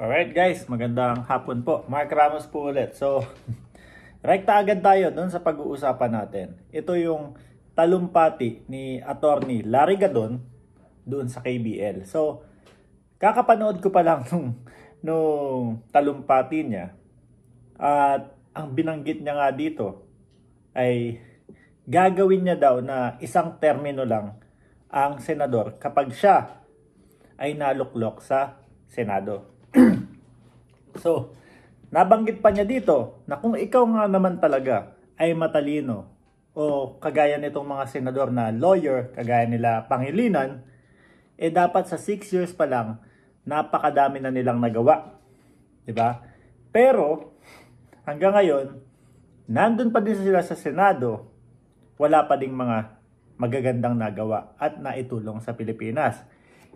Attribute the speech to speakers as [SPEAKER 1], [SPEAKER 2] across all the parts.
[SPEAKER 1] Alright guys, magandang hapon po. Mark Ramos po ulit. So, rekta agad tayo dun sa pag-uusapan natin. Ito yung talumpati ni attorney Larry Gadon doon sa KBL. So, kakapanood ko pa lang nung, nung talumpati niya. At ang binanggit niya nga dito ay gagawin niya daw na isang termino lang ang senador kapag siya ay naluklok sa Senado. So, nabanggit pa niya dito na kung ikaw nga naman talaga ay matalino o kagaya nitong mga senador na lawyer, kagaya nila Pangilinan, eh dapat sa 6 years pa lang, napakadami na nilang nagawa. ba? Diba? Pero, hanggang ngayon, nandun pa din sila sa Senado, wala pa ding mga magagandang nagawa at naitulong sa Pilipinas.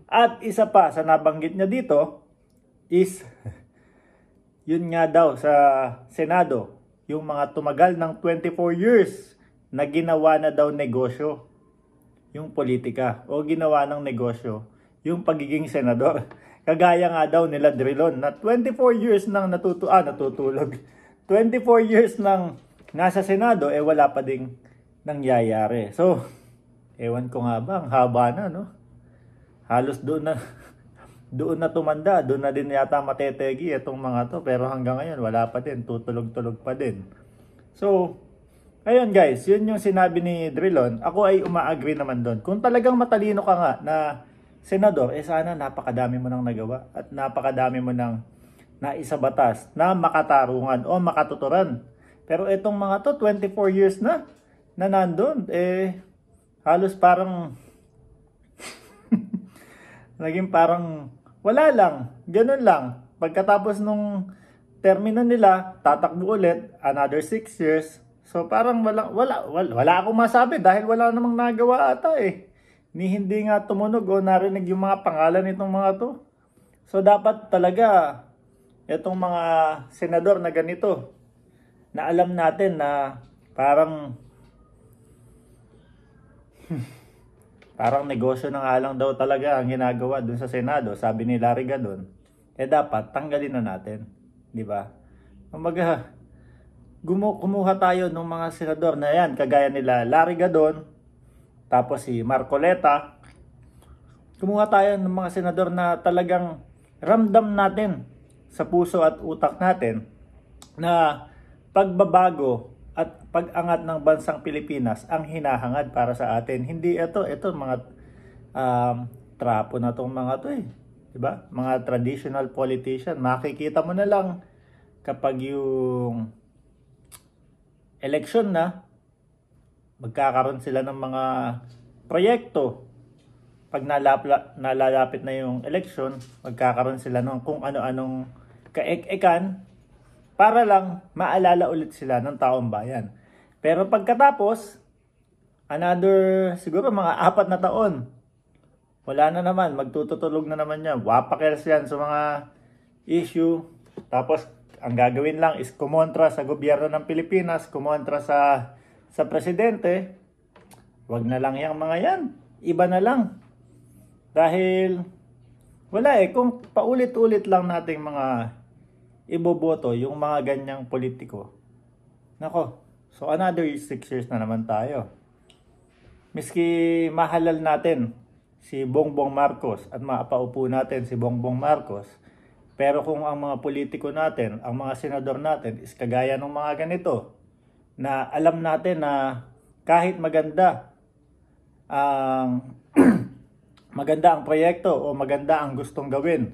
[SPEAKER 1] At isa pa sa nabanggit niya dito is yun nga daw sa Senado, yung mga tumagal ng 24 years na ginawa na daw negosyo yung politika o ginawa ng negosyo yung pagiging senador. Kagaya nga daw nila Drilon na 24 years nang natutu ah, natutulog. 24 years nang nasa Senado eh wala pa ding nangyayari. So, ewan ko nga ba, ang haba na no? Halos doon na doon na tumanda, doon na din yata matetegi itong mga to pero hanggang ngayon wala pa din, tutulog-tulog pa din. So, ayun guys, yun yung sinabi ni Drilon. Ako ay umaagree naman doon. Kung talagang matalino ka nga na senador, eh sana napakadami mo nang nagawa at napakadami mo nang naisabatas na makatarungan o makatuturan. Pero itong mga to, 24 years na na nandun, eh halos parang naging parang wala lang, ganun lang. Pagkatapos nung termino nila, tatakbo ulit, another 6 years. So parang wala, wala, wala, wala akong masabi dahil wala namang nagawa ata eh. Ni hindi nga tumunog o narinig yung mga pangalan nitong mga to. So dapat talaga itong mga senador na ganito na alam natin na parang hmm, Parang negosyo na nga lang daw talaga ang ginagawa dun sa Senado, sabi ni Larry Gadon. Eh dapat tanggalin na natin, 'di ba? Kumbaga, gumu- kumuha tayo ng mga senador na yan, kagaya nila Larry Gadon, tapos si Marcoleta. Kumuha tayo ng mga senador na talagang ramdam natin sa puso at utak natin na pagbabago at pag-angat ng bansang Pilipinas ang hinahangad para sa atin. Hindi ito, ito mga um, trapo na tong mga to eh. Diba? Mga traditional politician, makikita mo na lang kapag yung election na, magkakaroon sila ng mga proyekto. Pag nalapla, nalalapit na yung election, magkakaroon sila ng kung ano-anong kaek-ekan para lang maalala ulit sila ng taong bayan. Pero pagkatapos, another siguro mga apat na taon, wala na naman, magtututulog na naman yan. Wapakers yan sa mga issue. Tapos, ang gagawin lang is kumontra sa gobyerno ng Pilipinas, kumontra sa sa presidente. Wag na lang yung mga yan. Iba na lang. Dahil, wala eh. Kung paulit-ulit lang nating mga iboboto yung mga ganyang politiko. Nako, so another 6 years na naman tayo. Miski mahalal natin si Bongbong Marcos at maapaupo natin si Bongbong Marcos, pero kung ang mga politiko natin, ang mga senador natin is kagaya ng mga ganito, na alam natin na kahit maganda ang maganda ang proyekto o maganda ang gustong gawin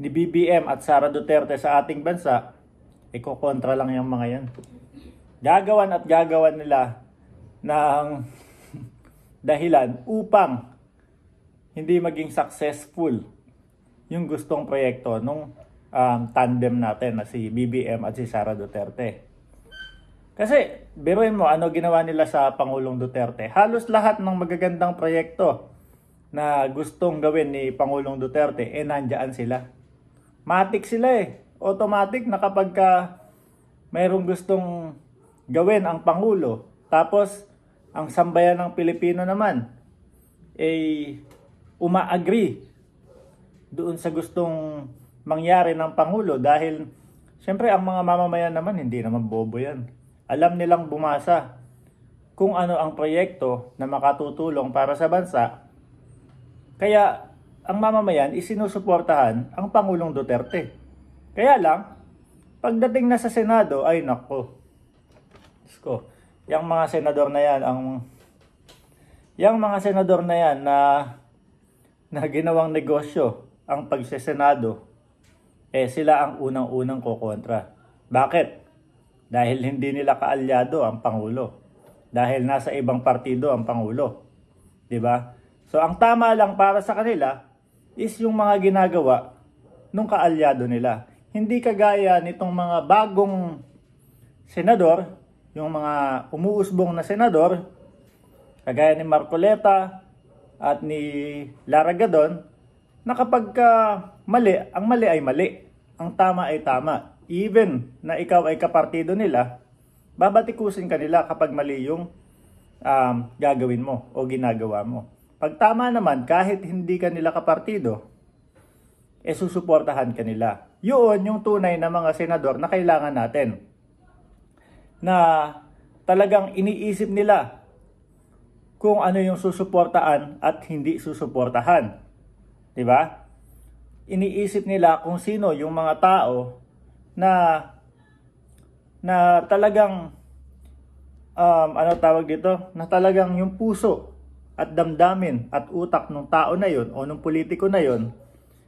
[SPEAKER 1] ni BBM at Sara Duterte sa ating bansa, ikokontra lang yung mga yan. Gagawan at gagawan nila ng dahilan upang hindi maging successful yung gustong proyekto nung um, tandem natin na si BBM at si Sara Duterte. Kasi, biruin mo, ano ginawa nila sa Pangulong Duterte? Halos lahat ng magagandang proyekto na gustong gawin ni Pangulong Duterte, eh nandyan sila matik sila eh. Automatic na kapag ka mayroong gustong gawin ang Pangulo. Tapos, ang sambayan ng Pilipino naman ay eh, umaagree doon sa gustong mangyari ng Pangulo dahil siyempre ang mga mamamayan naman hindi naman bobo yan. Alam nilang bumasa kung ano ang proyekto na makatutulong para sa bansa. Kaya ang mamamayan isinusuportahan ang Pangulong Duterte. Kaya lang, pagdating na sa Senado, ay nako. Ko, yung mga senador na yan, ang yung mga senador na yan na na ginawang negosyo ang pagsesenado, eh sila ang unang-unang kokontra. Bakit? Dahil hindi nila kaalyado ang Pangulo. Dahil nasa ibang partido ang Pangulo. ba? Diba? So ang tama lang para sa kanila, is yung mga ginagawa ng kaalyado nila. Hindi kagaya nitong mga bagong senador, yung mga umuusbong na senador, kagaya ni Marcoleta at ni Lara Gadon, na kapag ka mali, ang mali ay mali, ang tama ay tama. Even na ikaw ay kapartido nila, babatikusin ka nila kapag mali yung um, gagawin mo o ginagawa mo. Pag tama naman kahit hindi kanila kapartido, e eh susuportahan kanila. Yun yung tunay na mga senador na kailangan natin. Na talagang iniisip nila kung ano yung susuportaan at hindi susuportahan. 'Di ba? Iniisip nila kung sino yung mga tao na na talagang um, ano tawag dito, na talagang yung puso at damdamin at utak ng tao na yon o ng politiko na yon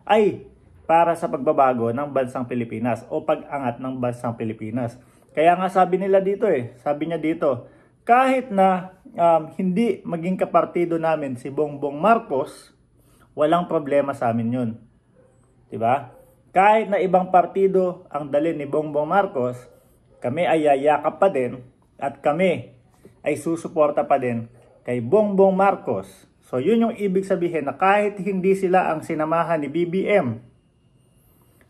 [SPEAKER 1] ay para sa pagbabago ng bansang Pilipinas o pag-angat ng bansang Pilipinas. Kaya nga sabi nila dito eh, sabi niya dito, kahit na um, hindi maging kapartido namin si Bongbong Marcos, walang problema sa amin yun. 'Di ba? Kahit na ibang partido ang dalin ni Bongbong Marcos, kami ay yayakap pa din at kami ay susuporta pa din kay Bongbong Marcos. So yun yung ibig sabihin na kahit hindi sila ang sinamahan ni BBM,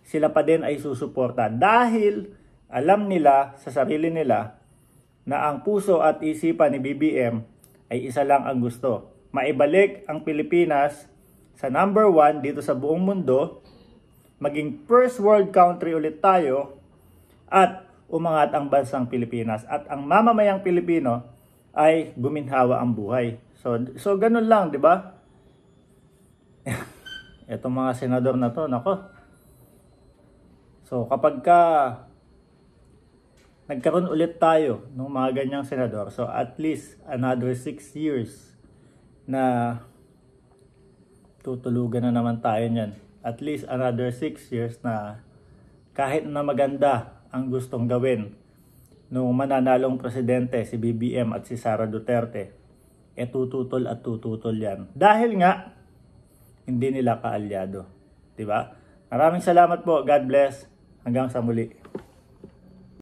[SPEAKER 1] sila pa din ay susuporta dahil alam nila sa sarili nila na ang puso at isipan ni BBM ay isa lang ang gusto. Maibalik ang Pilipinas sa number one dito sa buong mundo, maging first world country ulit tayo at umangat ang bansang Pilipinas at ang mamamayang Pilipino ay guminhawa ang buhay. So, so ganun lang, di ba? Itong mga senador na to, nako. So, kapag ka nagkaroon ulit tayo ng mga ganyang senador, so at least another 6 years na tutulugan na naman tayo niyan. At least another 6 years na kahit na maganda ang gustong gawin nung mananalong presidente si BBM at si Sara Duterte, e tututol at tututol yan. Dahil nga, hindi nila kaalyado. ba? Diba? Maraming salamat po. God bless. Hanggang sa muli.